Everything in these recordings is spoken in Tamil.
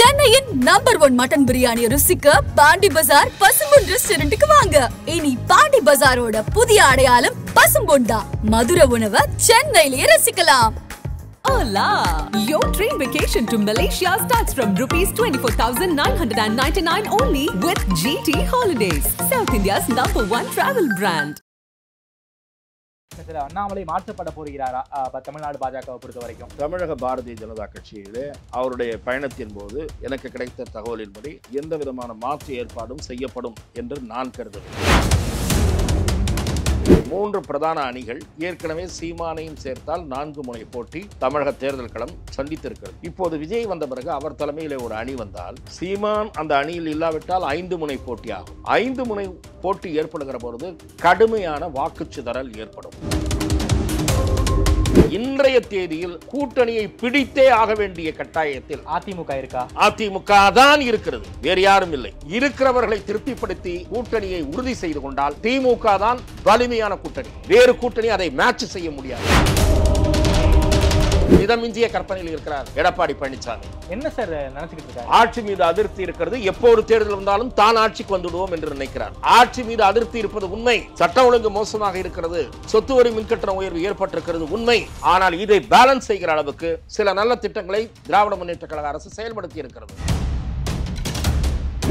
சென்னையின் நம்பர் ஒன் மட்டன் பிரியாணி ருசிக்க பாண்டி பஜார் பசும்பொன் ரெஸ்டாரண்ட்டுக்கு வாங்க இனி பாண்டி பஜாரோட புதிய அடையாளம் பசும்பொன் தான் மதுர உணவை சென்னையிலேயே ரசிக்கலாம் Hola! Your train vacation to Malaysia starts from rupees 24,999 only with GT Holidays, South India's number one travel brand. போராட்டத்தில் அண்ணாமலை மாற்றப்பட போகிறாரா தமிழ்நாடு பாஜகவை பொறுத்த வரைக்கும் தமிழக பாரதிய ஜனதா கட்சியிலே அவருடைய பயணத்தின் போது எனக்கு கிடைத்த தகவலின்படி எந்த விதமான மாற்று ஏற்பாடும் செய்யப்படும் என்று நான் கருதுகிறேன் மூன்று பிரதான அணிகள் ஏற்கனவே சீமானையும் சேர்த்தால் நான்கு முனை போட்டி தமிழக தேர்தல் களம் சந்தித்திருக்கிறது இப்போது விஜய் வந்த பிறகு அவர் தலைமையில் ஒரு அணி வந்தால் சீமான் அந்த அணியில் இல்லாவிட்டால் ஐந்து முனை போட்டியாகும் ஐந்து முனை போட்டி ஏற்படுகிற பொழுது கடுமையான வாக்குச்சிதறல் ஏற்படும் இன்றைய தேதியில் கூட்டணியை பிடித்தே ஆக வேண்டிய கட்டாயத்தில் அதிமுக இருக்கா அதிமுக தான் இருக்கிறது வேறு யாரும் இல்லை இருக்கிறவர்களை திருப்திப்படுத்தி கூட்டணியை உறுதி செய்து கொண்டால் திமுக தான் வலிமையான கூட்டணி வேறு கூட்டணி அதை மேட்ச் செய்ய முடியாது மிதமிஞ்சிய கற்பனையில் இருக்கிறார் எடப்பாடி பழனிசாமி என்ன சார் நினைச்சுக்கிட்டு ஆட்சி மீது அதிருப்தி இருக்கிறது எப்போ ஒரு தேர்தல் வந்தாலும் தான் ஆட்சிக்கு வந்துடுவோம் என்று நினைக்கிறார் ஆட்சி மீது அதிருப்தி இருப்பது உண்மை சட்டம் ஒழுங்கு மோசமாக இருக்கிறது சொத்து வரி மின்கட்டண உயர்வு ஏற்பட்டிருக்கிறது உண்மை ஆனால் இதை பேலன்ஸ் செய்கிற அளவுக்கு சில நல்ல திட்டங்களை திராவிட முன்னேற்ற கழக அரசு செயல்படுத்தி இருக்கிறது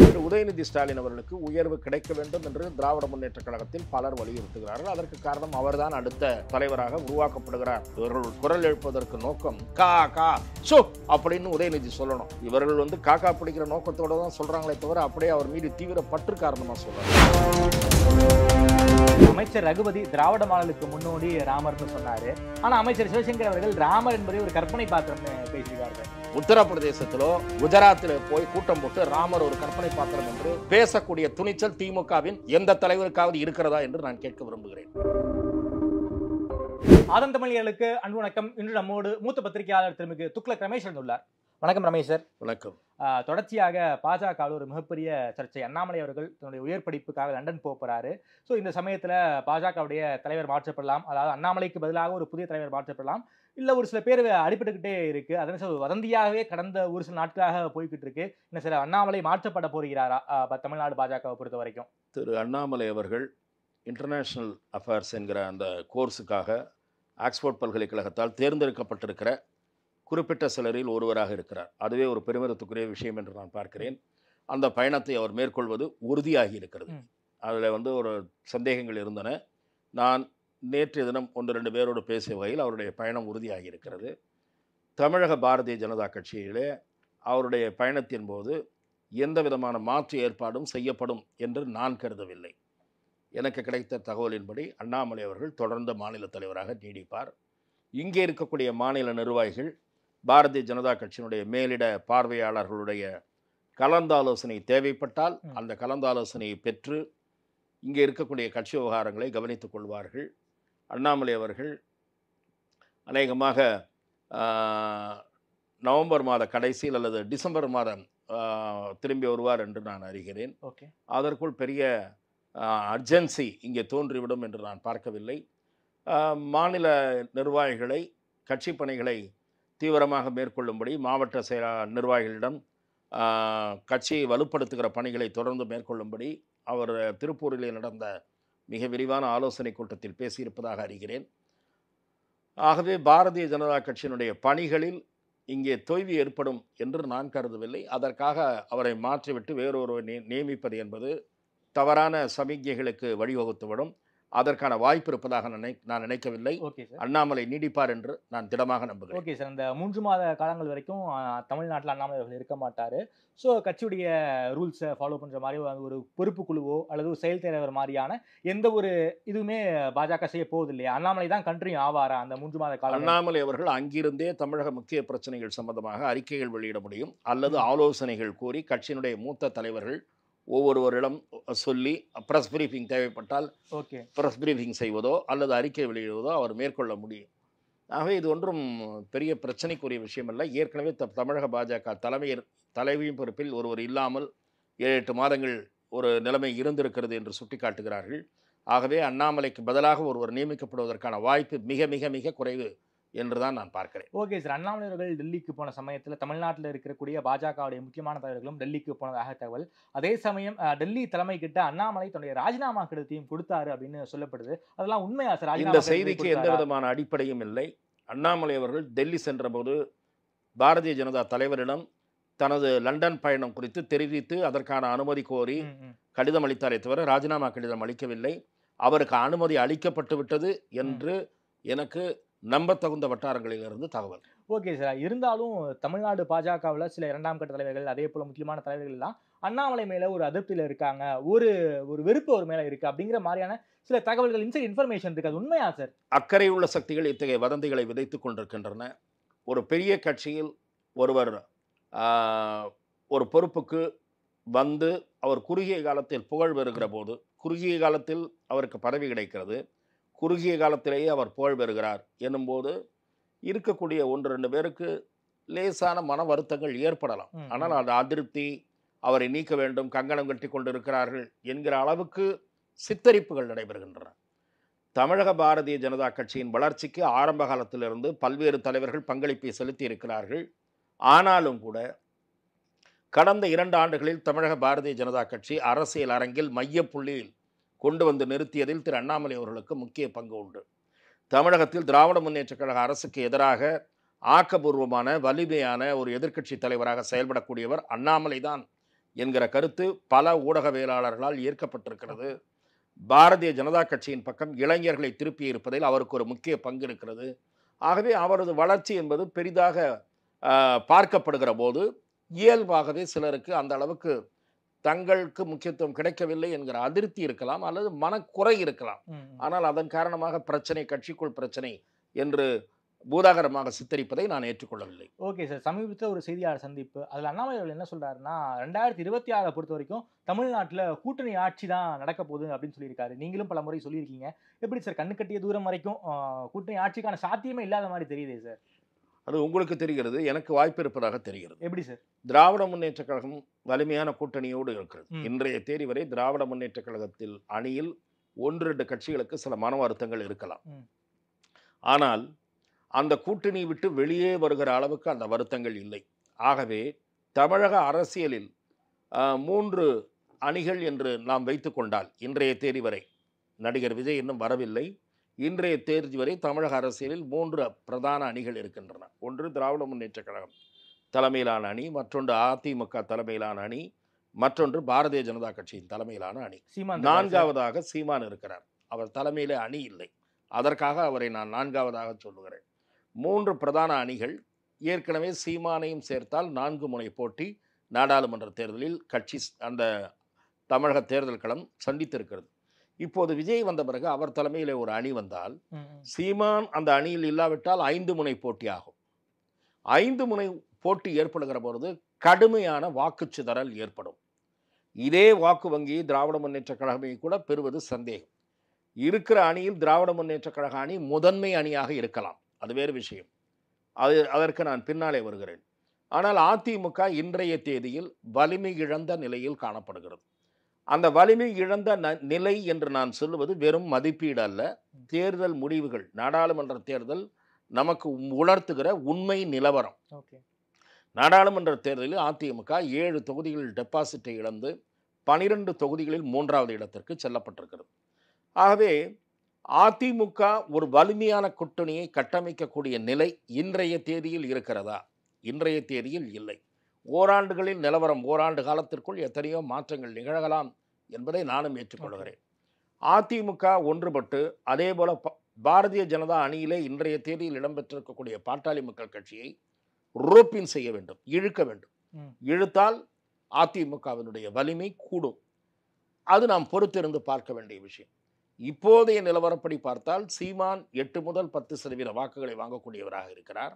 திரு உதயநிதி ஸ்டாலின் அவர்களுக்கு உயர்வு கிடைக்க வேண்டும் என்று திராவிட முன்னேற்ற கழகத்தில் பலர் வலியுறுத்துகிறார்கள் அதற்கு காரணம் அவர்தான் அடுத்த தலைவராக உருவாக்கப்படுகிறார் இவர்கள் குரல் எழுப்பதற்கு நோக்கம் கா கா சோ அப்படின்னு உதயநிதி சொல்லணும் இவர்கள் வந்து காக்கா பிடிக்கிற நோக்கத்தோட தான் சொல்றாங்களே தவிர அப்படியே அவர் மீது தீவிர பற்று காரணமா சொல்றாங்க அமைச்சர் ரகுபதி திராவிட மாடலுக்கு முன்னோடி ராமர்னு சொன்னாரு ஆனா அமைச்சர் சிவசங்கர் அவர்கள் ராமர் என்பதை ஒரு கற்பனை பாத்திரம் பேசுகிறார்கள் உத்தரப்பிரதேசத்திலோ குஜராத்திலோ போய் கூட்டம் போட்டு ராமர் ஒரு கற்பனை பாத்திரம் என்று பேசக்கூடிய துணிச்சல் திமுகவின் எந்த தலைவருக்காவது இருக்கிறதா என்று நான் கேட்க விரும்புகிறேன் ஆதம் தமிழர்களுக்கு அன்பு வணக்கம் இன்று நம்மோடு மூத்த பத்திரிகையாளர் திருமிகு துக்ளக் ரமேஷ் உள்ளார் வணக்கம் ரமேஷ் சார் வணக்கம் தொடர்ச்சியாக பாஜகவில் ஒரு மிகப்பெரிய சர்ச்சை அண்ணாமலை அவர்கள் தன்னுடைய உயர் படிப்புக்காக லண்டன் போகிறாரு ஸோ இந்த சமயத்தில் பாஜகவுடைய தலைவர் மாற்றப்படலாம் அதாவது அண்ணாமலைக்கு பதிலாக ஒரு புதிய தலைவர் மாற்றப்படலாம் இல்லை ஒரு சில பேர் அடிபட்டுக்கிட்டே இருக்குது அதனால் சார் வதந்தியாகவே கடந்த ஒரு சில நாட்களாக போய்கிட்டு இருக்கு இன்னும் சில அண்ணாமலை மாற்றப்பட போகிறாரா தமிழ்நாடு பாஜகவை பொறுத்த வரைக்கும் திரு அண்ணாமலை அவர்கள் இன்டர்நேஷ்னல் அஃபேர்ஸ் என்கிற அந்த கோர்ஸுக்காக ஆக்ஸ்போர்ட் பல்கலைக்கழகத்தால் தேர்ந்தெடுக்கப்பட்டிருக்கிற குறிப்பிட்ட சிலரில் ஒருவராக இருக்கிறார் அதுவே ஒரு பெருமிதத்துக்குரிய விஷயம் என்று நான் பார்க்கிறேன் அந்த பயணத்தை அவர் மேற்கொள்வது உறுதியாகி இருக்கிறது அதில் வந்து ஒரு சந்தேகங்கள் இருந்தன நான் நேற்றைய தினம் ஒன்று ரெண்டு பேரோடு பேசிய வகையில் அவருடைய பயணம் உறுதியாகி இருக்கிறது தமிழக பாரதிய ஜனதா கட்சியிலே அவருடைய பயணத்தின் போது எந்த விதமான மாற்று ஏற்பாடும் செய்யப்படும் என்று நான் கருதவில்லை எனக்கு கிடைத்த தகவலின்படி அண்ணாமலை அவர்கள் தொடர்ந்த மாநில தலைவராக நீடிப்பார் இங்கே இருக்கக்கூடிய மாநில நிர்வாகிகள் பாரதிய ஜனதா கட்சியினுடைய மேலிட பார்வையாளர்களுடைய கலந்தாலோசனை தேவைப்பட்டால் அந்த கலந்தாலோசனையை பெற்று இங்கே இருக்கக்கூடிய கட்சி விவகாரங்களை கவனித்துக் கொள்வார்கள் அண்ணாமலை அவர்கள் அநேகமாக நவம்பர் மாத கடைசியில் அல்லது டிசம்பர் மாதம் திரும்பி வருவார் என்று நான் அறிகிறேன் ஓகே அதற்குள் பெரிய அர்ஜென்சி இங்கே தோன்றிவிடும் என்று நான் பார்க்கவில்லை மாநில நிர்வாகிகளை கட்சி பணிகளை தீவிரமாக மேற்கொள்ளும்படி மாவட்ட செயல நிர்வாகிகளிடம் கட்சியை வலுப்படுத்துகிற பணிகளை தொடர்ந்து மேற்கொள்ளும்படி அவர் திருப்பூரிலே நடந்த மிக விரிவான ஆலோசனை கூட்டத்தில் பேசியிருப்பதாக அறிகிறேன் ஆகவே பாரதிய ஜனதா கட்சியினுடைய பணிகளில் இங்கே தொய்வு ஏற்படும் என்று நான் கருதவில்லை அதற்காக அவரை மாற்றிவிட்டு வேறொருவர் நியமிப்பது என்பது தவறான சமிக்ஞைகளுக்கு வழிவகுத்துவிடும் அதற்கான வாய்ப்பு இருப்பதாக நினை நான் நினைக்கவில்லை அண்ணாமலை நீடிப்பார் என்று நான் திடமாக நம்புகிறேன் ஓகே சார் இந்த மூன்று மாத காலங்கள் வரைக்கும் தமிழ்நாட்டில் அண்ணாமலை அவர்கள் இருக்க மாட்டார் ஸோ கட்சியுடைய ரூல்ஸை ஃபாலோ பண்ணுற மாதிரி ஒரு பொறுப்பு குழுவோ அல்லது ஒரு செயல் தலைவர் மாதிரியான எந்த ஒரு இதுவுமே பாஜக செய்ய போகுது இல்லையா அண்ணாமலை தான் கண்ட்ரி ஆவாரா அந்த மூன்று மாத காலம் அண்ணாமலை அவர்கள் அங்கிருந்தே தமிழக முக்கிய பிரச்சனைகள் சம்பந்தமாக அறிக்கைகள் வெளியிட முடியும் அல்லது ஆலோசனைகள் கூறி கட்சியினுடைய மூத்த தலைவர்கள் ஒவ்வொருவரிடம் சொல்லி ப்ரெஸ் பிரீஃபிங் தேவைப்பட்டால் ஓகே ப்ரெஸ் பிரீஃபிங் செய்வதோ அல்லது அறிக்கை வெளியிடுவதோ அவர் மேற்கொள்ள முடியும் ஆகவே இது ஒன்றும் பெரிய பிரச்சனைக்குரிய விஷயமல்ல ஏற்கனவே த தமிழக பாஜக தலைமை தலைவியும் பொறுப்பில் ஒருவர் இல்லாமல் ஏழு எட்டு மாதங்கள் ஒரு நிலைமை இருந்திருக்கிறது என்று சுட்டிக்காட்டுகிறார்கள் ஆகவே அண்ணாமலைக்கு பதிலாக ஒருவர் நியமிக்கப்படுவதற்கான வாய்ப்பு மிக மிக மிக குறைவு என்று தான் நான் பார்க்கிறேன் ஓகே சார் அண்ணாமலை அவர்கள் டெல்லிக்கு போன சமயத்தில் தமிழ்நாட்டில் இருக்கக்கூடிய பாஜகவுடைய முக்கியமான தலைவர்களும் டெல்லிக்கு போனதாக தகவல் அதே சமயம் டெல்லி தலைமை கிட்ட அண்ணாமலை தன்னுடைய ராஜினாமா கடிதத்தையும் கொடுத்தாரு அப்படின்னு சொல்லப்படுது அதெல்லாம் உண்மையா சார் இந்த செய்திக்கு எந்த விதமான அடிப்படையும் இல்லை அண்ணாமலை அவர்கள் டெல்லி சென்றபோது பாரதிய ஜனதா தலைவரிடம் தனது லண்டன் பயணம் குறித்து தெரிவித்து அதற்கான அனுமதி கோரி கடிதம் அளித்தாரே தவிர ராஜினாமா கடிதம் அளிக்கவில்லை அவருக்கு அனுமதி அளிக்கப்பட்டு விட்டது என்று எனக்கு நம்ப தகுந்த வட்டாரங்களிலிருந்து தகவல் ஓகே சார் இருந்தாலும் தமிழ்நாடு பாஜகவில் சில இரண்டாம் கட்ட தலைவர்கள் அதே போல் முக்கியமான தலைவர்கள்லாம் அண்ணாமலை மேலே ஒரு அதிருப்தியில் இருக்காங்க ஒரு ஒரு வெறுப்பு ஒரு மேலே இருக்குது அப்படிங்கிற மாதிரியான சில தகவல்கள் இன்சைட் இன்ஃபர்மேஷன் இருக்குது அது உண்மையா சார் அக்கறை உள்ள சக்திகள் இத்தகைய வதந்திகளை விதைத்து கொண்டிருக்கின்றன ஒரு பெரிய கட்சியில் ஒருவர் ஒரு பொறுப்புக்கு வந்து அவர் குறுகிய காலத்தில் புகழ் பெறுகிற போது குறுகிய காலத்தில் அவருக்கு பதவி கிடைக்கிறது குறுகிய காலத்திலேயே அவர் புகழ் பெறுகிறார் என்னும்போது இருக்கக்கூடிய ஒன்று ரெண்டு பேருக்கு லேசான மன வருத்தங்கள் ஏற்படலாம் ஆனால் அது அதிருப்தி அவரை நீக்க வேண்டும் கங்கணம் கட்டி கொண்டிருக்கிறார்கள் என்கிற அளவுக்கு சித்தரிப்புகள் நடைபெறுகின்றன தமிழக பாரதிய ஜனதா கட்சியின் வளர்ச்சிக்கு ஆரம்ப காலத்திலிருந்து பல்வேறு தலைவர்கள் பங்களிப்பை செலுத்தி இருக்கிறார்கள் ஆனாலும் கூட கடந்த இரண்டு ஆண்டுகளில் தமிழக பாரதிய ஜனதா கட்சி அரசியல் அரங்கில் மையப்புள்ளியில் கொண்டு வந்து நிறுத்தியதில் திரு அண்ணாமலை அவர்களுக்கு முக்கிய பங்கு உண்டு தமிழகத்தில் திராவிட முன்னேற்றக் கழக அரசுக்கு எதிராக ஆக்கபூர்வமான வலிமையான ஒரு எதிர்க்கட்சி தலைவராக செயல்படக்கூடியவர் அண்ணாமலை தான் என்கிற கருத்து பல ஊடகவியலாளர்களால் ஏற்கப்பட்டிருக்கிறது பாரதிய ஜனதா கட்சியின் பக்கம் இளைஞர்களை திருப்பி இருப்பதில் அவருக்கு ஒரு முக்கிய பங்கு இருக்கிறது ஆகவே அவரது வளர்ச்சி என்பது பெரிதாக பார்க்கப்படுகிற போது இயல்பாகவே சிலருக்கு அந்த அளவுக்கு தங்களுக்கு முக்கியத்துவம் கிடைக்கவில்லை என்கிற அதிருப்தி இருக்கலாம் அல்லது மனக்குறை இருக்கலாம் ஆனால் அதன் காரணமாக பிரச்சனை கட்சிக்குள் பிரச்சனை என்று பூதாகரமாக சித்தரிப்பதை நான் ஏற்றுக்கொள்ளவில்லை ஓகே சார் சமீபத்தில் ஒரு செய்தியாளர் சந்திப்பு அதில் அண்ணாமலை அவர்கள் என்ன சொல்கிறாருன்னா ரெண்டாயிரத்தி இருபத்தி ஆறை பொறுத்த வரைக்கும் தமிழ்நாட்டில் கூட்டணி ஆட்சி தான் நடக்க போகுது அப்படின்னு சொல்லியிருக்காரு நீங்களும் பல முறை சொல்லியிருக்கீங்க எப்படி சார் கண்ணு கட்டிய தூரம் வரைக்கும் கூட்டணி ஆட்சிக்கான சாத்தியமே இல்லாத மாதிரி தெரியுதே சார் அது உங்களுக்கு தெரிகிறது எனக்கு வாய்ப்பு இருப்பதாக தெரிகிறது எப்படி சார் திராவிட முன்னேற்ற கழகம் வலிமையான கூட்டணியோடு இருக்கிறது இன்றைய தேதி வரை திராவிட முன்னேற்ற கழகத்தில் அணியில் ஒன்று ரெண்டு கட்சிகளுக்கு சில மன வருத்தங்கள் இருக்கலாம் ஆனால் அந்த கூட்டணி விட்டு வெளியே வருகிற அளவுக்கு அந்த வருத்தங்கள் இல்லை ஆகவே தமிழக அரசியலில் மூன்று அணிகள் என்று நாம் வைத்து கொண்டால் இன்றைய தேதி வரை நடிகர் விஜய் இன்னும் வரவில்லை இன்றைய தேர்தி வரை தமிழக அரசியலில் மூன்று பிரதான அணிகள் இருக்கின்றன ஒன்று திராவிட முன்னேற்றக் கழகம் தலைமையிலான அணி மற்றொன்று அதிமுக தலைமையிலான அணி மற்றொன்று பாரதிய ஜனதா கட்சியின் தலைமையிலான அணி சீமான் நான்காவதாக சீமான் இருக்கிறார் அவர் தலைமையிலே அணி இல்லை அதற்காக அவரை நான் நான்காவதாக சொல்லுகிறேன் மூன்று பிரதான அணிகள் ஏற்கனவே சீமானையும் சேர்த்தால் நான்கு முனை போட்டி நாடாளுமன்ற தேர்தலில் கட்சி அந்த தமிழக தேர்தல் களம் சந்தித்திருக்கிறது இப்போது விஜய் வந்த பிறகு அவர் தலைமையில் ஒரு அணி வந்தால் சீமான் அந்த அணியில் இல்லாவிட்டால் ஐந்து முனை போட்டி ஆகும் ஐந்து முனை போட்டி ஏற்படுகிற பொழுது கடுமையான வாக்குச்சிதறல் ஏற்படும் இதே வாக்கு வங்கி திராவிட முன்னேற்ற கழகமே கூட பெறுவது சந்தேகம் இருக்கிற அணியில் திராவிட முன்னேற்ற கழக அணி முதன்மை அணியாக இருக்கலாம் அது வேறு விஷயம் அது அதற்கு நான் பின்னாலே வருகிறேன் ஆனால் அதிமுக இன்றைய தேதியில் வலிமை இழந்த நிலையில் காணப்படுகிறது அந்த வலிமை இழந்த ந நிலை என்று நான் சொல்லுவது வெறும் மதிப்பீடு அல்ல தேர்தல் முடிவுகள் நாடாளுமன்ற தேர்தல் நமக்கு உணர்த்துகிற உண்மை நிலவரம் நாடாளுமன்ற தேர்தலில் அதிமுக ஏழு தொகுதிகளில் டெபாசிட்டை இழந்து பனிரெண்டு தொகுதிகளில் மூன்றாவது இடத்திற்கு செல்லப்பட்டிருக்கிறது ஆகவே அதிமுக ஒரு வலிமையான கூட்டணியை கட்டமைக்கக்கூடிய நிலை இன்றைய தேதியில் இருக்கிறதா இன்றைய தேதியில் இல்லை ஓராண்டுகளில் நிலவரம் ஓராண்டு காலத்திற்குள் எத்தனையோ மாற்றங்கள் நிகழலாம் என்பதை நானும் ஏற்றுக்கொள்கிறேன் அதிமுக ஒன்றுபட்டு அதே போல பாரதிய ஜனதா அணியிலே இன்றைய தேதியில் இடம்பெற்றிருக்கக்கூடிய பாட்டாளி மக்கள் கட்சியை ரோப்பின் செய்ய வேண்டும் இழுக்க வேண்டும் இழுத்தால் அதிமுகவினுடைய வலிமை கூடும் அது நாம் பொறுத்திருந்து பார்க்க வேண்டிய விஷயம் இப்போதைய நிலவரப்படி பார்த்தால் சீமான் எட்டு முதல் பத்து சதவீத வாக்குகளை வாங்கக்கூடியவராக இருக்கிறார்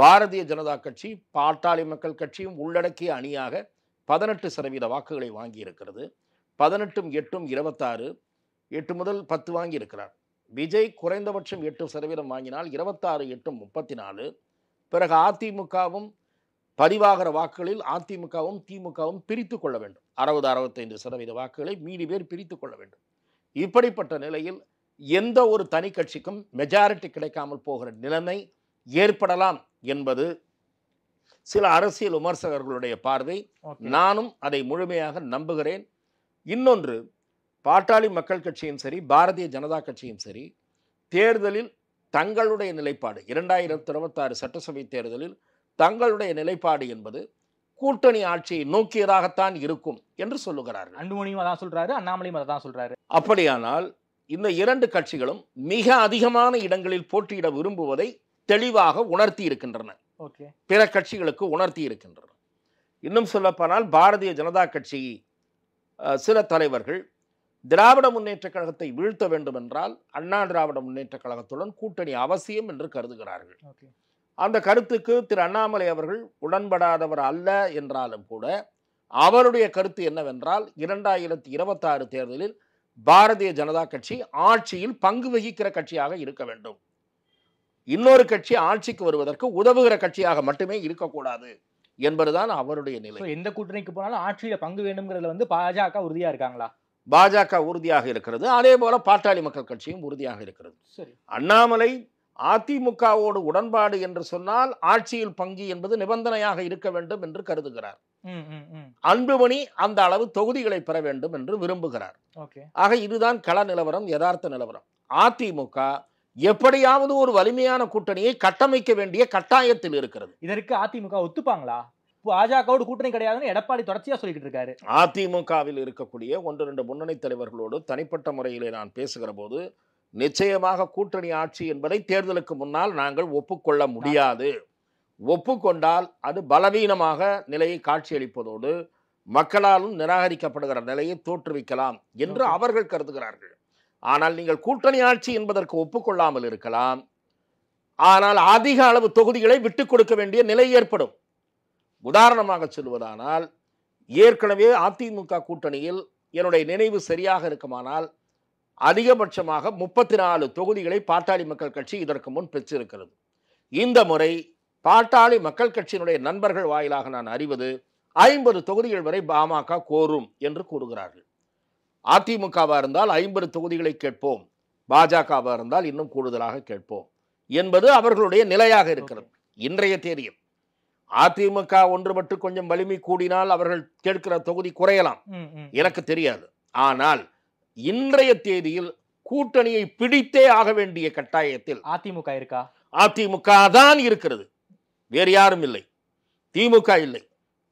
பாரதிய ஜனதா கட்சி பாட்டாளி மக்கள் கட்சியும் உள்ளடக்கிய அணியாக பதினெட்டு சதவீத வாக்குகளை வாங்கியிருக்கிறது பதினெட்டும் எட்டும் இருபத்தாறு எட்டு முதல் பத்து வாங்கி இருக்கிறார் விஜய் குறைந்தபட்சம் எட்டு சதவீதம் வாங்கினால் இருபத்தாறு எட்டும் முப்பத்தி நாலு பிறகு அதிமுகவும் பதிவாகிற வாக்குகளில் அதிமுகவும் திமுகவும் பிரித்து கொள்ள வேண்டும் அறுபது அறுபத்தைந்து சதவீத வாக்குகளை மீதி பேர் பிரித்து கொள்ள வேண்டும் இப்படிப்பட்ட நிலையில் எந்த ஒரு தனி கட்சிக்கும் மெஜாரிட்டி கிடைக்காமல் போகிற நிலைமை ஏற்படலாம் என்பது சில அரசியல் விமர்சகர்களுடைய பார்வை நானும் அதை முழுமையாக நம்புகிறேன் இன்னொன்று பாட்டாளி மக்கள் கட்சியும் சரி பாரதிய ஜனதா கட்சியும் சரி தேர்தலில் தங்களுடைய நிலைப்பாடு இரண்டாயிரத்தி இருபத்தாறு சட்டசபை தேர்தலில் தங்களுடைய நிலைப்பாடு என்பது கூட்டணி ஆட்சியை நோக்கியதாகத்தான் இருக்கும் என்று சொல்லுகிறார்கள் அன்புமணியும் அதான் சொல்றாரு அண்ணாமலையும் அதான் சொல்றாரு அப்படியானால் இந்த இரண்டு கட்சிகளும் மிக அதிகமான இடங்களில் போட்டியிட விரும்புவதை தெளிவாக உணர்த்தி இருக்கின்றன பிற கட்சிகளுக்கு உணர்த்தி இருக்கின்றன இன்னும் சொல்லப்போனால் பாரதிய ஜனதா கட்சி சில தலைவர்கள் திராவிட முன்னேற்றக் கழகத்தை வீழ்த்த வேண்டும் என்றால் அண்ணா திராவிட முன்னேற்றக் கழகத்துடன் கூட்டணி அவசியம் என்று கருதுகிறார்கள் அந்த கருத்துக்கு திரு அண்ணாமலை அவர்கள் உடன்படாதவர் அல்ல என்றாலும் கூட அவருடைய கருத்து என்னவென்றால் இரண்டாயிரத்தி இருபத்தாறு தேர்தலில் பாரதிய ஜனதா கட்சி ஆட்சியில் பங்கு வகிக்கிற கட்சியாக இருக்க வேண்டும் இன்னொரு கட்சி ஆட்சிக்கு வருவதற்கு உதவுகிற கட்சியாக மட்டுமே இருக்கக்கூடாது என்பதுதான் அவருடைய நிலை எந்த கூட்டணிக்கு போனாலும் ஆட்சியில் பங்கு வேண்டும்ங்கிறதுல வந்து பாஜக உறுதியாக இருக்காங்களா பாஜக உறுதியாக இருக்கிறது அதே போல பாட்டாளி மக்கள் கட்சியும் உறுதியாக இருக்கிறது அண்ணாமலை அதிமுகவோடு உடன்பாடு என்று சொன்னால் ஆட்சியில் பங்கு என்பது நிபந்தனையாக இருக்க வேண்டும் என்று கருதுகிறார் அன்புமணி அந்த அளவு தொகுதிகளை பெற வேண்டும் என்று விரும்புகிறார் ஆக இதுதான் கள நிலவரம் யதார்த்த நிலவரம் அதிமுக எப்படியாவது ஒரு வலிமையான கூட்டணியை கட்டமைக்க வேண்டிய கட்டாயத்தில் இருக்கிறது இதற்கு அதிமுக ஒத்துப்பாங்களா பாஜகவோடு கூட்டணி கிடையாதுன்னு எடப்பாடி தொடர்ச்சியா சொல்லிட்டு இருக்காரு அதிமுகவில் இருக்கக்கூடிய ஒன்று ரெண்டு முன்னணி தலைவர்களோடு தனிப்பட்ட முறையிலே நான் பேசுகிற போது நிச்சயமாக கூட்டணி ஆட்சி என்பதை தேர்தலுக்கு முன்னால் நாங்கள் ஒப்புக்கொள்ள முடியாது ஒப்புக்கொண்டால் அது பலவீனமாக நிலையை காட்சியளிப்பதோடு மக்களாலும் நிராகரிக்கப்படுகிற நிலையை தோற்றுவிக்கலாம் என்று அவர்கள் கருதுகிறார்கள் ஆனால் நீங்கள் கூட்டணி ஆட்சி என்பதற்கு ஒப்புக்கொள்ளாமல் இருக்கலாம் ஆனால் அதிக அளவு தொகுதிகளை விட்டுக் கொடுக்க வேண்டிய நிலை ஏற்படும் உதாரணமாக சொல்வதானால் ஏற்கனவே அதிமுக கூட்டணியில் என்னுடைய நினைவு சரியாக இருக்குமானால் அதிகபட்சமாக முப்பத்தி நாலு தொகுதிகளை பாட்டாளி மக்கள் கட்சி இதற்கு முன் பெற்றிருக்கிறது இந்த முறை பாட்டாளி மக்கள் கட்சியினுடைய நண்பர்கள் வாயிலாக நான் அறிவது ஐம்பது தொகுதிகள் வரை பாமக கோரும் என்று கூறுகிறார்கள் அதிமுகவாக இருந்தால் ஐம்பது தொகுதிகளை கேட்போம் பாஜகவாக இருந்தால் இன்னும் கூடுதலாக கேட்போம் என்பது அவர்களுடைய நிலையாக இருக்கிறது இன்றைய தேதியில் அதிமுக ஒன்றுபட்டு கொஞ்சம் வலிமை கூடினால் அவர்கள் கேட்கிற தொகுதி குறையலாம் எனக்கு தெரியாது ஆனால் இன்றைய தேதியில் கூட்டணியை பிடித்தே ஆக வேண்டிய கட்டாயத்தில் அதிமுக இருக்கா அதிமுக தான் இருக்கிறது வேறு யாரும் இல்லை திமுக இல்லை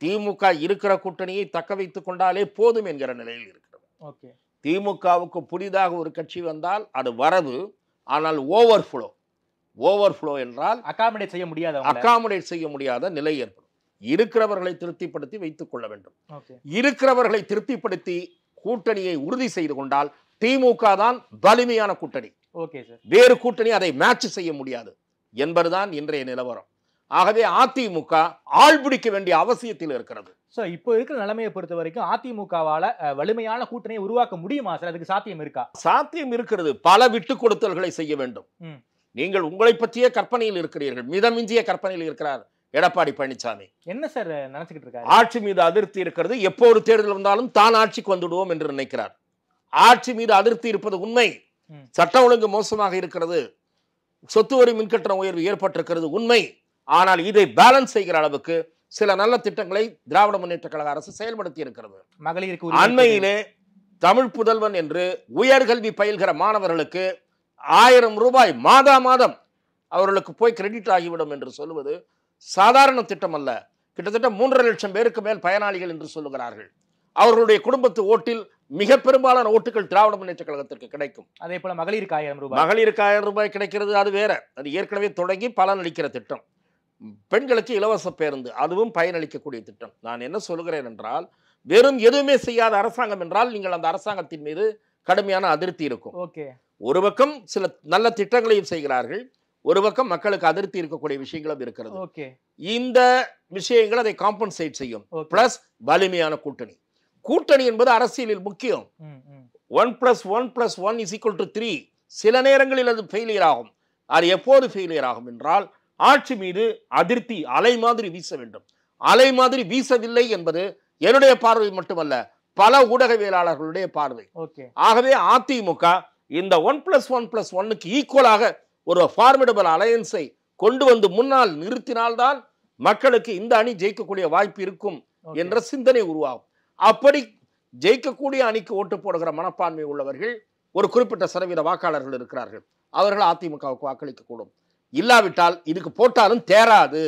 திமுக இருக்கிற கூட்டணியை தக்க வைத்துக் கொண்டாலே போதும் என்கிற நிலையில் இருக்கு திமுகவுக்கு புதிதாக ஒரு கட்சி வந்தால் அது வரவு ஆனால் ஓவர் ஃப்ளோ ஓவர் ஃப்ளோ என்றால் அகாமடேட் செய்ய முடியாத அகாமடேட் செய்ய முடியாத நிலை ஏற்படும் இருக்கிறவர்களை திருப்திப்படுத்தி வைத்துக் கொள்ள வேண்டும் இருக்கிறவர்களை திருப்திப்படுத்தி கூட்டணியை உறுதி செய்து கொண்டால் திமுக தான் வலிமையான கூட்டணி வேறு கூட்டணி அதை மேட்ச் செய்ய முடியாது என்பதுதான் இன்றைய நிலவரம் ஆகவே அதிமுக ஆள்பிடிக்க வேண்டிய அவசியத்தில் இருக்கிறது ஸோ இப்போ இருக்கிற நிலைமையை பொறுத்த வரைக்கும் அதிமுகவால் வலிமையான கூட்டணியை உருவாக்க முடியுமா சார் அதுக்கு சாத்தியம் இருக்கா சாத்தியம் இருக்கிறது பல விட்டு கொடுத்தல்களை செய்ய வேண்டும் நீங்கள் உங்களை பற்றிய கற்பனையில் இருக்கிறீர்கள் மிதமிஞ்சிய கற்பனையில் இருக்கிறார் எடப்பாடி பழனிசாமி என்ன சார் நினைச்சுக்கிட்டு இருக்காரு ஆட்சி மீது அதிருப்தி இருக்கிறது எப்போ ஒரு தேர்தல் வந்தாலும் தான் ஆட்சிக்கு வந்துடுவோம் என்று நினைக்கிறார் ஆட்சி மீது அதிருப்தி இருப்பது உண்மை சட்டம் ஒழுங்கு மோசமாக இருக்கிறது சொத்து வரி மின்கட்டண உயர்வு ஏற்பட்டிருக்கிறது உண்மை ஆனால் இதை பேலன்ஸ் செய்கிற அளவுக்கு சில நல்ல திட்டங்களை திராவிட முன்னேற்ற கழக அரசு செயல்படுத்தி இருக்கிறது மகளிருக்கு அண்மையிலே தமிழ் புதல்வன் என்று உயர்கல்வி பயில்கிற மாணவர்களுக்கு ஆயிரம் ரூபாய் மாதா மாதம் அவர்களுக்கு போய் கிரெடிட் ஆகிவிடும் என்று சொல்வது சாதாரண திட்டம் அல்ல கிட்டத்தட்ட மூன்றரை லட்சம் பேருக்கு மேல் பயனாளிகள் என்று சொல்லுகிறார்கள் அவர்களுடைய குடும்பத்து ஓட்டில் மிக பெரும்பாலான ஓட்டுகள் திராவிட முன்னேற்ற கழகத்திற்கு கிடைக்கும் அதே போல மகளிருக்கு ஆயிரம் ரூபாய் மகளிருக்கு ஆயிரம் ரூபாய் கிடைக்கிறது அது வேற அது ஏற்கனவே தொடங்கி பலன் அளிக்கிற திட்டம் பெண்களுக்கு இலவச பேருந்து அதுவும் பயனளிக்கக்கூடிய திட்டம் நான் என்ன சொல்கிறேன் என்றால் வெறும் எதுவுமே செய்யாத அரசாங்கம் என்றால் நீங்கள் அந்த அரசாங்கத்தின் மீது கடுமையான அதிருப்தி இருக்கும் ஓகே ஒரு பக்கம் சில நல்ல திட்டங்களையும் செய்கிறார்கள் ஒரு பக்கம் மக்களுக்கு அதிருப்தி இருக்கக்கூடிய விஷயங்களும் இருக்கிறது இந்த விஷயங்கள் அதை காம்பன்சேட் செய்யும் பிளஸ் வலிமையான கூட்டணி கூட்டணி என்பது அரசியலில் முக்கியம் one plus one plus one is equal to three சில நேரங்களில் அது ஃபெயிலியர் ஆகும் அது எப்போது ஃபெயிலியர் ஆகும் என்றால் ஆட்சி மீது அதிருப்தி அலை மாதிரி வீச வேண்டும் அலை மாதிரி வீசவில்லை என்பது என்னுடைய பார்வை மட்டுமல்ல பல ஊடகவியலாளர்களுடைய பார்வை ஆகவே அதிமுக இந்த ஒன் பிளஸ் ஒன் பிளஸ் ஒன்னுக்கு ஈக்குவலாக ஒரு ஃபார்மிடபிள் அலையன்ஸை கொண்டு வந்து முன்னால் நிறுத்தினால்தான் மக்களுக்கு இந்த அணி ஜெயிக்கக்கூடிய வாய்ப்பு இருக்கும் என்ற சிந்தனை உருவாகும் அப்படி ஜெயிக்கக்கூடிய அணிக்கு ஓட்டு போடுகிற மனப்பான்மை உள்ளவர்கள் ஒரு குறிப்பிட்ட சதவீத வாக்காளர்கள் இருக்கிறார்கள் அவர்கள் அதிமுகவுக்கு வாக்களிக்கக்கூடும் இல்லாவிட்டால் இதுக்கு போட்டாலும் தேராது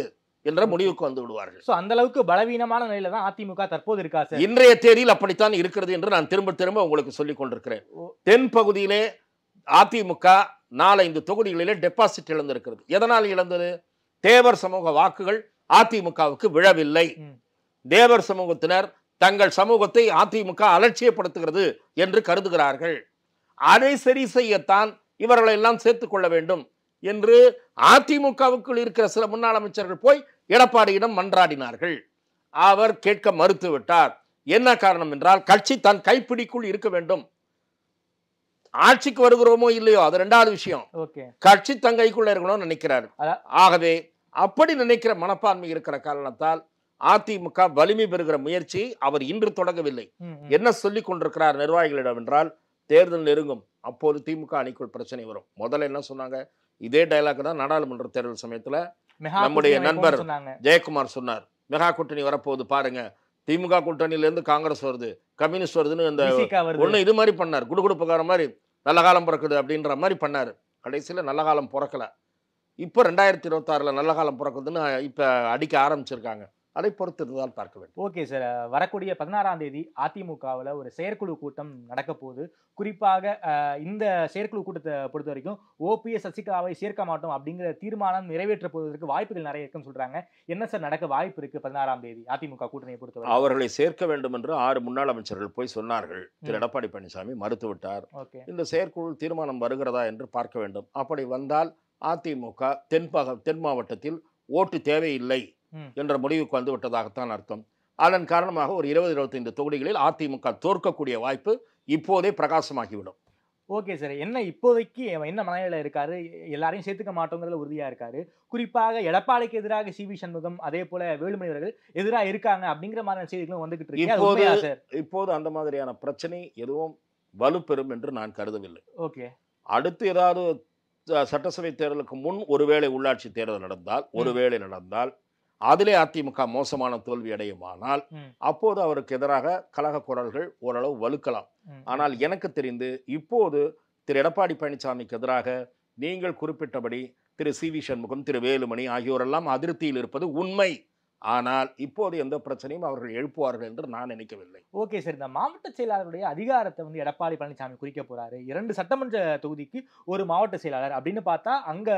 என்ற முடிவுக்கு வந்து விடுவார்கள் ஸோ அந்த அளவுக்கு பலவீனமான நிலையில தான் அதிமுக தற்போது இருக்கா சார் இன்றைய தேதியில் அப்படித்தான் இருக்கிறது என்று நான் திரும்ப திரும்ப உங்களுக்கு சொல்லிக் கொண்டிருக்கிறேன் தென் பகுதியிலே அதிமுக நாலஞ்சு தொகுதிகளிலே டெபாசிட் இழந்திருக்கிறது எதனால் இழந்தது தேவர் சமூக வாக்குகள் அதிமுகவுக்கு விழவில்லை தேவர் சமூகத்தினர் தங்கள் சமூகத்தை அதிமுக அலட்சியப்படுத்துகிறது என்று கருதுகிறார்கள் அதை சரி செய்யத்தான் இவர்களை எல்லாம் சேர்த்துக் கொள்ள வேண்டும் என்று அதிமுகவுக்குள் இருக்கிற சில முன்னாள் அமைச்சர்கள் போய் எடப்பாடியிடம் மன்றாடினார்கள் அவர் கேட்க மறுத்துவிட்டார் என்ன காரணம் என்றால் கட்சி தன் கைப்பிடிக்குள் இருக்க வேண்டும் ஆட்சிக்கு வருகிறோமோ இல்லையோ அது ரெண்டாவது விஷயம் கட்சி தன் கைக்குள்ள நினைக்கிறார் ஆகவே அப்படி நினைக்கிற மனப்பான்மை இருக்கிற காரணத்தால் அதிமுக வலிமை பெறுகிற முயற்சி அவர் இன்று தொடங்கவில்லை என்ன சொல்லிக் கொண்டிருக்கிறார் நிர்வாகிகளிடம் என்றால் தேர்தல் நெருங்கும் அப்போது திமுக அணிக்குள் பிரச்சனை வரும் முதல்ல என்ன சொன்னாங்க இதே டைலாக் தான் நாடாளுமன்ற தேர்தல் சமயத்தில் நம்முடைய நண்பர் ஜெயக்குமார் சொன்னார் மெகா கூட்டணி வரப்போகுது பாருங்க திமுக கூட்டணியிலேருந்து காங்கிரஸ் வருது கம்யூனிஸ்ட் வருதுன்னு இந்த ஒன்று இது மாதிரி பண்ணார் குடுகுடுப்புக்கார மாதிரி நல்ல காலம் பிறக்குது அப்படின்ற மாதிரி பண்ணார் கடைசியில் நல்ல காலம் பிறக்கலை இப்போ ரெண்டாயிரத்தி இருபத்தாறில் நல்ல காலம் பிறக்குதுன்னு இப்போ அடிக்க ஆரம்பிச்சிருக்காங்க அதை பொறுத்திருந்தால் பார்க்க வேண்டும் ஓகே சார் வரக்கூடிய பதினாறாம் தேதி அதிமுகவில் ஒரு செயற்குழு கூட்டம் நடக்க போகுது குறிப்பாக இந்த செயற்குழு கூட்டத்தை பொறுத்த வரைக்கும் ஓபிஎஸ் சசிகலாவை சேர்க்க மாட்டோம் அப்படிங்கிற தீர்மானம் நிறைவேற்ற போவதற்கு வாய்ப்புகள் நிறைய இருக்குன்னு சொல்றாங்க என்ன சார் நடக்க வாய்ப்பு இருக்கு பதினாறாம் தேதி அதிமுக கூட்டணியை பொறுத்தவரை அவர்களை சேர்க்க வேண்டும் என்று ஆறு முன்னாள் அமைச்சர்கள் போய் சொன்னார்கள் திரு எடப்பாடி பழனிசாமி மறுத்துவிட்டார் இந்த செயற்குழு தீர்மானம் வருகிறதா என்று பார்க்க வேண்டும் அப்படி வந்தால் அதிமுக தென்பாக தென் மாவட்டத்தில் ஓட்டு தேவையில்லை என்ற முடிவுக்கு வந்து விட்டதாகத்தான் அர்த்தம் அதன் காரணமாக ஒரு இருபது இருபத்தைந்து தொகுதிகளில் அதிமுக தோற்கக்கூடிய வாய்ப்பு இப்போதே பிரகாசமாகிவிடும் ஓகே சார் என்ன இப்போதைக்கு என்ன மனநிலையில் இருக்காரு எல்லாரையும் சேர்த்துக்க மாட்டோங்கிறத உறுதியாக இருக்காரு குறிப்பாக எடப்பாடிக்கு எதிராக சி வி சண்முகம் அதே போல வேலுமணி அவர்கள் எதிராக இருக்காங்க அப்படிங்கிற மாதிரியான செய்திகளும் வந்துகிட்டு இருக்கு சார் இப்போது அந்த மாதிரியான பிரச்சனை எதுவும் வலுப்பெறும் என்று நான் கருதவில்லை ஓகே அடுத்து ஏதாவது சட்டசபை தேர்தலுக்கு முன் ஒருவேளை உள்ளாட்சி தேர்தல் நடந்தால் ஒருவேளை நடந்தால் அதிலே அதிமுக மோசமான தோல்வி அடையுமானால் அப்போது அவருக்கு எதிராக கழக குரல்கள் ஓரளவு வலுக்கலாம் ஆனால் எனக்கு தெரிந்து இப்போது திரு எடப்பாடி பழனிசாமிக்கு எதிராக நீங்கள் குறிப்பிட்டபடி திரு சி வி சண்முகம் திரு வேலுமணி ஆகியோரெல்லாம் அதிருப்தியில் இருப்பது உண்மை ஆனால் இப்போது எந்த பிரச்சனையும் அவர்கள் எழுப்புவார்கள் என்று நான் நினைக்கவில்லை ஓகே சார் இந்த மாவட்ட செயலாளருடைய அதிகாரத்தை வந்து எடப்பாடி பழனிசாமி குறிக்க போறாரு இரண்டு சட்டமன்ற தொகுதிக்கு ஒரு மாவட்ட செயலாளர் அப்படின்னு பார்த்தா அங்க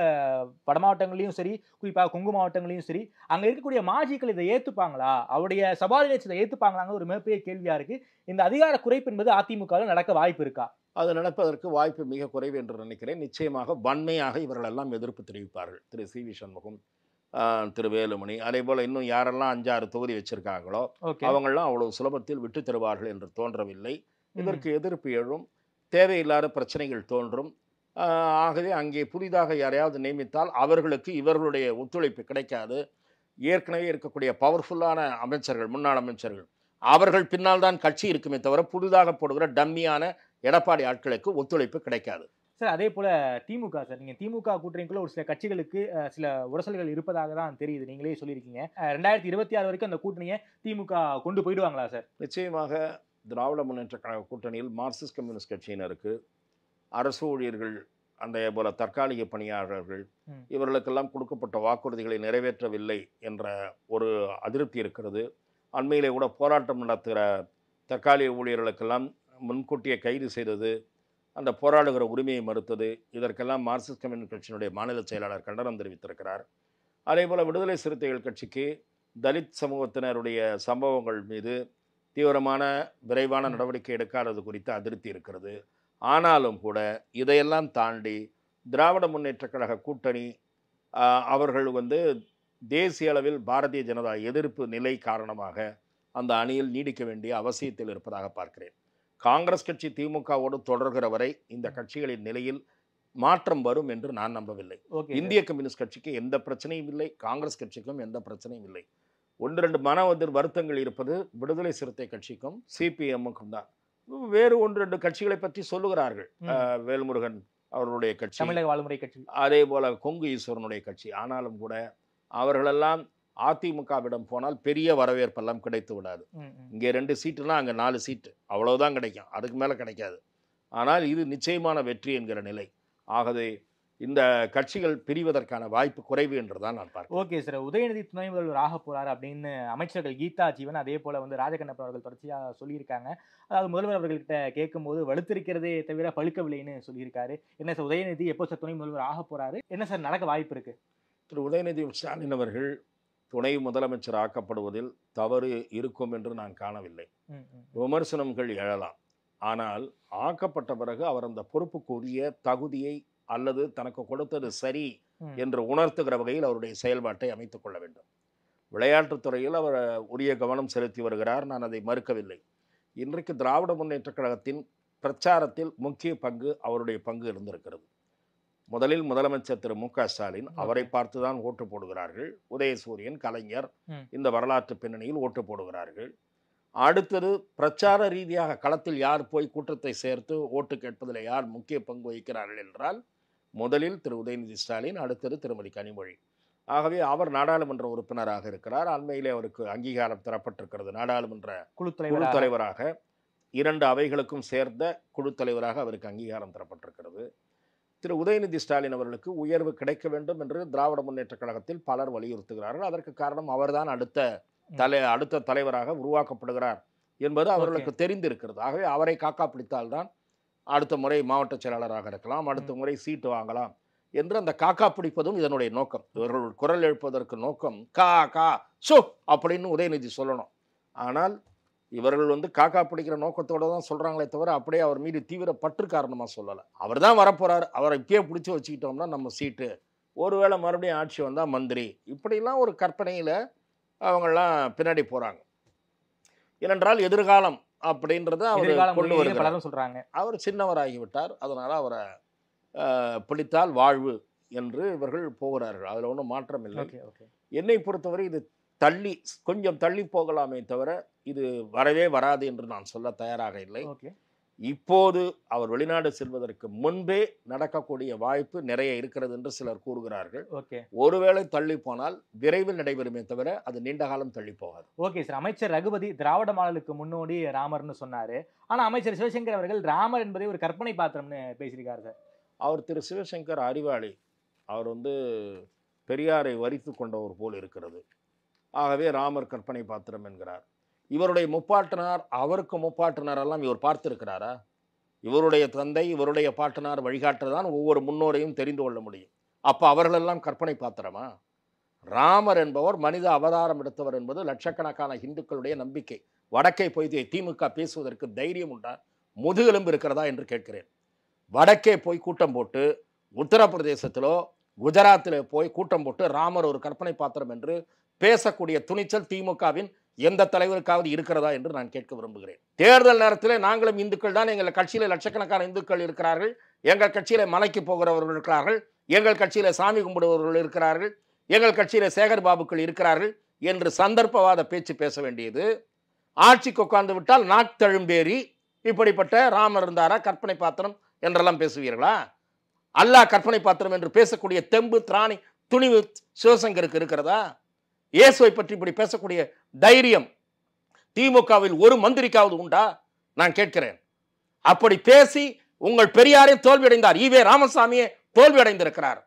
வட மாவட்டங்களையும் சரி குறிப்பாக கொங்கு மாவட்டங்களையும் சரி அங்க இருக்கக்கூடிய மாஜிக்கள் இதை ஏத்துப்பாங்களா அவருடைய சபாநாயகர் இதை ஏத்துப்பாங்களாங்க ஒரு மிகப்பெரிய கேள்வியா இருக்கு இந்த அதிகார குறைப்பு என்பது அதிமுகவில் நடக்க வாய்ப்பு இருக்கா அது நடப்பதற்கு வாய்ப்பு மிக குறைவு என்று நினைக்கிறேன் நிச்சயமாக வன்மையாக இவர்கள் எல்லாம் எதிர்ப்பு தெரிவிப்பார்கள் திரு சி வி சண்முகம் திரு வேலுமணி அதே போல் இன்னும் யாரெல்லாம் அஞ்சாறு தொகுதி வச்சுருக்காங்களோ அவங்களாம் அவ்வளோ சுலபத்தில் விட்டு தருவார்கள் என்று தோன்றவில்லை இதற்கு எதிர்ப்பு எழும் தேவையில்லாத பிரச்சனைகள் தோன்றும் ஆகவே அங்கே புதிதாக யாரையாவது நியமித்தால் அவர்களுக்கு இவர்களுடைய ஒத்துழைப்பு கிடைக்காது ஏற்கனவே இருக்கக்கூடிய பவர்ஃபுல்லான அமைச்சர்கள் முன்னாள் அமைச்சர்கள் அவர்கள் பின்னால் தான் கட்சி இருக்குமே தவிர புதிதாக போடுகிற டம்மியான எடப்பாடி ஆட்களுக்கு ஒத்துழைப்பு கிடைக்காது சார் அதே போல் திமுக சார் நீங்கள் திமுக கூட்டணிக்குள்ள ஒரு சில கட்சிகளுக்கு சில உரசல்கள் இருப்பதாக தான் தெரியுது நீங்களே சொல்லியிருக்கீங்க ரெண்டாயிரத்தி இருபத்தி ஆறு வரைக்கும் அந்த கூட்டணியை திமுக கொண்டு போயிடுவாங்களா சார் நிச்சயமாக திராவிட முன்னேற்ற கழக கூட்டணியில் மார்க்சிஸ்ட் கம்யூனிஸ்ட் கட்சியினருக்கு அரசு ஊழியர்கள் அன்றைய போல தற்காலிக பணியாளர்கள் இவர்களுக்கெல்லாம் கொடுக்கப்பட்ட வாக்குறுதிகளை நிறைவேற்றவில்லை என்ற ஒரு அதிருப்தி இருக்கிறது அண்மையிலே கூட போராட்டம் நடத்துகிற தற்காலிக ஊழியர்களுக்கெல்லாம் முன்கூட்டியே கைது செய்தது அந்த போராடுகிற உரிமையை மறுத்தது இதற்கெல்லாம் மார்க்சிஸ்ட் கம்யூனிஸ்ட் கட்சியினுடைய மாநில செயலாளர் கண்டனம் தெரிவித்திருக்கிறார் அதேபோல் விடுதலை சிறுத்தைகள் கட்சிக்கு தலித் சமூகத்தினருடைய சம்பவங்கள் மீது தீவிரமான விரைவான நடவடிக்கை எடுக்காதது குறித்து அதிருப்தி இருக்கிறது ஆனாலும் கூட இதையெல்லாம் தாண்டி திராவிட முன்னேற்ற கழக கூட்டணி அவர்கள் வந்து தேசிய அளவில் பாரதிய ஜனதா எதிர்ப்பு நிலை காரணமாக அந்த அணியில் நீடிக்க வேண்டிய அவசியத்தில் இருப்பதாக பார்க்கிறேன் காங்கிரஸ் கட்சி திமுகவோடு தொடர்கிற வரை இந்த கட்சிகளின் நிலையில் மாற்றம் வரும் என்று நான் நம்பவில்லை இந்திய கம்யூனிஸ்ட் கட்சிக்கு எந்த பிரச்சனையும் இல்லை காங்கிரஸ் கட்சிக்கும் எந்த பிரச்சனையும் இல்லை ஒன்று ரெண்டு மனவதிர் வருத்தங்கள் இருப்பது விடுதலை சிறுத்தை கட்சிக்கும் சிபிஎம்முக்கும் தான் வேறு ஒன்று ரெண்டு கட்சிகளை பற்றி சொல்லுகிறார்கள் வேல்முருகன் அவர்களுடைய கட்சி தமிழக வாழ்முறை கட்சி அதே போல கொங்கு ஈஸ்வரனுடைய கட்சி ஆனாலும் கூட அவர்களெல்லாம் அதிமுகவிடம் போனால் பெரிய வரவேற்பெல்லாம் கிடைத்து விடாது இங்கே ரெண்டு சீட்டுனா அங்கே நாலு சீட்டு அவ்வளோதான் கிடைக்கும் அதுக்கு மேலே கிடைக்காது ஆனால் இது நிச்சயமான வெற்றி என்கிற நிலை ஆகவே இந்த கட்சிகள் பிரிவதற்கான வாய்ப்பு குறைவு என்றுதான் நான் பார்க்கிறேன் ஓகே சார் உதயநிதி துணை முதல்வர் ஆக போறார் அப்படின்னு அமைச்சர்கள் கீதா ஜீவன் அதே போல வந்து ராஜகண்ணப்பன் அவர்கள் தொடர்ச்சியாக சொல்லியிருக்காங்க அதாவது முதல்வர் அவர்கள்கிட்ட கேட்கும்போது வலுத்திருக்கிறதே தவிர பழுக்கவில்லைன்னு சொல்லியிருக்காரு என்ன சார் உதயநிதி எப்போ சார் துணை முதல்வர் ஆக போறாரு என்ன சார் நடக்க வாய்ப்பு இருக்கு திரு உதயநிதி ஸ்டாலின் அவர்கள் துணை முதலமைச்சர் ஆக்கப்படுவதில் தவறு இருக்கும் என்று நான் காணவில்லை விமர்சனங்கள் எழலாம் ஆனால் ஆக்கப்பட்ட பிறகு அவர் அந்த பொறுப்புக்குரிய தகுதியை அல்லது தனக்கு கொடுத்தது சரி என்று உணர்த்துகிற வகையில் அவருடைய செயல்பாட்டை அமைத்துக் கொள்ள வேண்டும் துறையில் அவர் உரிய கவனம் செலுத்தி வருகிறார் நான் அதை மறுக்கவில்லை இன்றைக்கு திராவிட முன்னேற்றக் கழகத்தின் பிரச்சாரத்தில் முக்கிய பங்கு அவருடைய பங்கு இருந்திருக்கிறது முதலில் முதலமைச்சர் திரு மு க ஸ்டாலின் அவரை பார்த்து தான் ஓட்டு போடுகிறார்கள் உதயசூரியன் கலைஞர் இந்த வரலாற்று பின்னணியில் ஓட்டு போடுகிறார்கள் அடுத்தது பிரச்சார ரீதியாக களத்தில் யார் போய் கூட்டத்தை சேர்த்து ஓட்டு கேட்பதில் யார் முக்கிய பங்கு வகிக்கிறார்கள் என்றால் முதலில் திரு உதயநிதி ஸ்டாலின் அடுத்தது திருமதி கனிமொழி ஆகவே அவர் நாடாளுமன்ற உறுப்பினராக இருக்கிறார் அண்மையிலே அவருக்கு அங்கீகாரம் தரப்பட்டிருக்கிறது நாடாளுமன்ற குழு தலைவராக இரண்டு அவைகளுக்கும் சேர்ந்த குழு தலைவராக அவருக்கு அங்கீகாரம் தரப்பட்டிருக்கிறது திரு உதயநிதி ஸ்டாலின் அவர்களுக்கு உயர்வு கிடைக்க வேண்டும் என்று திராவிட முன்னேற்ற கழகத்தில் பலர் வலியுறுத்துகிறார்கள் அதற்கு காரணம் அவர்தான் அடுத்த தலை அடுத்த தலைவராக உருவாக்கப்படுகிறார் என்பது அவர்களுக்கு தெரிந்திருக்கிறது ஆகவே அவரை காக்கா பிடித்தால்தான் அடுத்த முறை மாவட்ட செயலாளராக இருக்கலாம் அடுத்த முறை சீட்டு வாங்கலாம் என்று அந்த காக்கா பிடிப்பதும் இதனுடைய நோக்கம் இவர்கள் குரல் எழுப்பதற்கு நோக்கம் கா கா சோ அப்படின்னு உதயநிதி சொல்லணும் ஆனால் இவர்கள் வந்து காக்கா பிடிக்கிற நோக்கத்தோடு தான் சொல்கிறாங்களே தவிர அப்படியே அவர் மீது தீவிர பற்று காரணமாக சொல்லலை அவர் தான் வரப்போகிறார் அவரை இப்பயே பிடிச்சி வச்சுக்கிட்டோம்னா நம்ம சீட்டு ஒருவேளை மறுபடியும் ஆட்சி வந்தால் மந்திரி இப்படிலாம் ஒரு கற்பனையில் அவங்களாம் பின்னாடி போகிறாங்க ஏனென்றால் எதிர்காலம் அப்படின்றத அவர் கொண்டு வர சொல்கிறாங்க அவர் சின்னவராகிவிட்டார் அதனால் அவரை பிடித்தால் வாழ்வு என்று இவர்கள் போகிறார்கள் அதில் ஒன்றும் மாற்றம் இல்லை என்னை பொறுத்தவரை இது தள்ளி கொஞ்சம் தள்ளி போகலாமே தவிர இது வரவே வராது என்று நான் சொல்ல தயாராக இல்லை இப்போது அவர் வெளிநாடு செல்வதற்கு முன்பே நடக்கக்கூடிய வாய்ப்பு நிறைய இருக்கிறது என்று சிலர் கூறுகிறார்கள் ஓகே ஒருவேளை தள்ளி போனால் விரைவில் நடைபெறுமே தவிர அது நீண்ட காலம் தள்ளி போகாது ஓகே சார் அமைச்சர் ரகுபதி திராவிட மாடலுக்கு முன்னோடி ராமர்னு சொன்னார் ஆனால் அமைச்சர் சிவசங்கர் அவர்கள் ராமர் என்பதை ஒரு கற்பனை பாத்திரம்னு பேசியிருக்கார்கள் சார் அவர் திரு சிவசங்கர் அறிவாளி அவர் வந்து பெரியாரை வரித்து கொண்டவர் போல் இருக்கிறது ஆகவே ராமர் கற்பனை பாத்திரம் என்கிறார் இவருடைய முப்பாட்டனார் அவருக்கு முப்பாட்டனார் எல்லாம் இவர் பார்த்திருக்கிறாரா இவருடைய தந்தை இவருடைய பாட்டனார் வழிகாட்டுதான் ஒவ்வொரு முன்னோரையும் தெரிந்து கொள்ள முடியும் அப்போ அவர்களெல்லாம் கற்பனை பாத்திரமா ராமர் என்பவர் மனித அவதாரம் எடுத்தவர் என்பது லட்சக்கணக்கான இந்துக்களுடைய நம்பிக்கை வடக்கை போய் திமுக பேசுவதற்கு தைரியம் உண்டா முதுகெலும்பு இருக்கிறதா என்று கேட்கிறேன் வடக்கே போய் கூட்டம் போட்டு உத்தரப்பிரதேசத்திலோ குஜராத்தில் போய் கூட்டம் போட்டு ராமர் ஒரு கற்பனை பாத்திரம் என்று பேசக்கூடிய துணிச்சல் திமுகவின் எந்த தலைவருக்காவது இருக்கிறதா என்று நான் கேட்க விரும்புகிறேன் தேர்தல் நேரத்தில் நாங்களும் இந்துக்கள் தான் எங்கள் கட்சியில் லட்சக்கணக்கான இந்துக்கள் இருக்கிறார்கள் எங்கள் கட்சியில் மலைக்கு போகிறவர்கள் இருக்கிறார்கள் எங்கள் கட்சியில் சாமி கும்பிடுபவர்கள் இருக்கிறார்கள் எங்கள் கட்சியில் சேகர் பாபுக்கள் இருக்கிறார்கள் என்று சந்தர்ப்பவாத பேச்சு பேச வேண்டியது ஆட்சிக்கு உட்கார்ந்து விட்டால் நாக்தழும்பேரி இப்படிப்பட்ட ராமர் இருந்தாரா கற்பனை பாத்திரம் என்றெல்லாம் பேசுவீர்களா அல்லாஹ் கற்பனை பாத்திரம் என்று பேசக்கூடிய தெம்பு திராணி துணிவு சிவசங்கருக்கு இருக்கிறதா இயேசுவை பற்றி இப்படி பேசக்கூடிய தைரியம் திமுகவில் ஒரு மந்திரிக்காவது உண்டா நான் கேட்கிறேன் அப்படி பேசி உங்கள் பெரியாரே தோல்வியடைந்தார் ஈவே ராமசாமியே தோல்வியடைந்திருக்கிறார்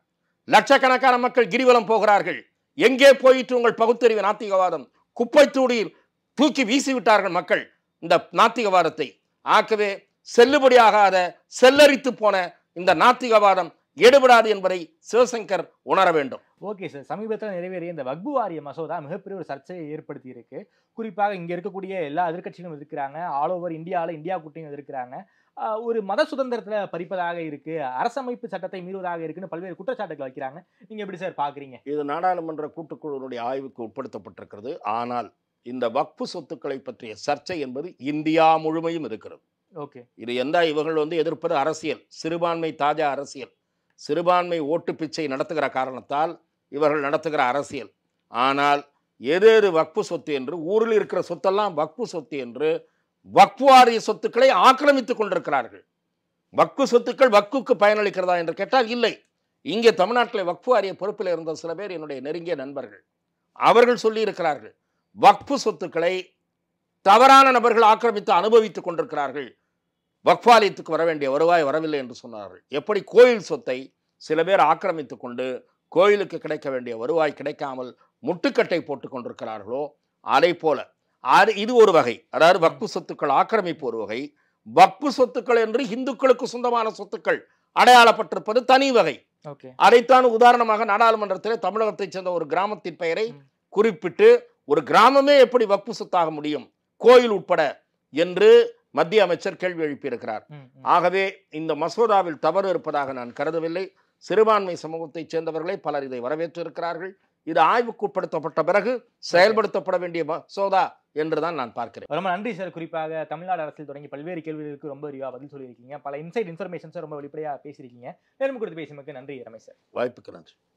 லட்சக்கணக்கான மக்கள் கிரிவலம் போகிறார்கள் எங்கே போயிட்டு உங்கள் பகுத்தறிவு நாத்திகவாதம் குப்பை தூடியில் தூக்கி வீசிவிட்டார்கள் மக்கள் இந்த நாத்திகவாதத்தை ஆக்கவே செல்லுபடியாகாத செல்லரித்து போன இந்த நாத்திகவாதம் ஈடுபடாது என்பதை சிவசங்கர் உணர வேண்டும் ஓகே சார் சமீபத்தில் நிறைவேறிய இந்த வக்பு வாரிய மசோதா மிகப்பெரிய ஒரு சர்ச்சையை ஏற்படுத்தி இருக்கு குறிப்பாக இங்கே இருக்கக்கூடிய எல்லா எதிர்கட்சிகளும் இருக்கிறாங்க ஆல் ஓவர் இந்தியாவில் இந்தியா கூட்டியும் இருக்கிறாங்க ஒரு மத சுதந்திரத்தில் பறிப்பதாக இருக்கு அரசமைப்பு சட்டத்தை மீறுவதாக இருக்குன்னு பல்வேறு குற்றச்சாட்டுகள் வைக்கிறாங்க நீங்கள் எப்படி சார் பார்க்குறீங்க இது நாடாளுமன்ற கூட்டுக்குழுவினுடைய ஆய்வுக்கு உட்படுத்தப்பட்டிருக்கிறது ஆனால் இந்த வக்பு சொத்துக்களை பற்றிய சர்ச்சை என்பது இந்தியா முழுமையும் இருக்கிறது ஓகே இது எந்த இவர்கள் வந்து எதிர்ப்பது அரசியல் சிறுபான்மை தாஜா அரசியல் சிறுபான்மை ஓட்டு பிச்சை நடத்துகிற காரணத்தால் இவர்கள் நடத்துகிற அரசியல் ஆனால் எது எது வக்பு சொத்து என்று ஊரில் இருக்கிற சொத்தெல்லாம் வக்பு சொத்து என்று வக்பு வாரிய சொத்துக்களை ஆக்கிரமித்துக் கொண்டிருக்கிறார்கள் வக்கு சொத்துக்கள் வக்குக்கு பயனளிக்கிறதா என்று கேட்டால் இல்லை இங்கே தமிழ்நாட்டில் வக்பு வாரிய பொறுப்பில் இருந்த சில பேர் என்னுடைய நெருங்கிய நண்பர்கள் அவர்கள் சொல்லியிருக்கிறார்கள் வக்பு சொத்துக்களை தவறான நபர்கள் ஆக்கிரமித்து அனுபவித்துக் கொண்டிருக்கிறார்கள் வக்ஃபாலயத்துக்கு வர வேண்டிய வருவாய் வரவில்லை என்று சொன்னார்கள் எப்படி கோயில் சொத்தை சில பேர் ஆக்கிரமித்து கொண்டு கோயிலுக்கு கிடைக்க வேண்டிய வருவாய் கிடைக்காமல் முட்டுக்கட்டை போட்டு கொண்டிருக்கிறார்களோ அதை போல அது இது ஒரு வகை அதாவது வக்பு சொத்துக்கள் ஆக்கிரமிப்பு ஒரு வகை வக்பு சொத்துக்கள் என்று இந்துக்களுக்கு சொந்தமான சொத்துக்கள் அடையாளப்பட்டிருப்பது தனி வகை அதைத்தான் உதாரணமாக நாடாளுமன்றத்திலே தமிழகத்தைச் சேர்ந்த ஒரு கிராமத்தின் பெயரை குறிப்பிட்டு ஒரு கிராமமே எப்படி வக்பு சொத்தாக முடியும் கோயில் உட்பட என்று மத்திய அமைச்சர் கேள்வி எழுப்பியிருக்கிறார் ஆகவே இந்த மசோதாவில் தவறு இருப்பதாக நான் கருதவில்லை சிறுபான்மை சமூகத்தைச் சேர்ந்தவர்களை பலர் இதை வரவேற்றிருக்கிறார்கள் இது ஆய்வுக்குட்படுத்தப்பட்ட பிறகு செயல்படுத்தப்பட வேண்டிய மசோதா என்றுதான் நான் பார்க்கிறேன் ரொம்ப நன்றி சார் குறிப்பாக தமிழ்நாடு அரசில் தொடங்கி பல்வேறு கேள்விகளுக்கு ரொம்ப விரிவா பதில் சொல்லியிருக்கீங்க பல இன்சைட் இன்ஃபர்மேஷன் ரொம்ப வெளிப்படையாக பேசியிருக்கீங்க நேரம் கொடுத்து பேசுமக்கு நன்றி ரமேஷ் சார் வாய்ப்புக்கு நன்றி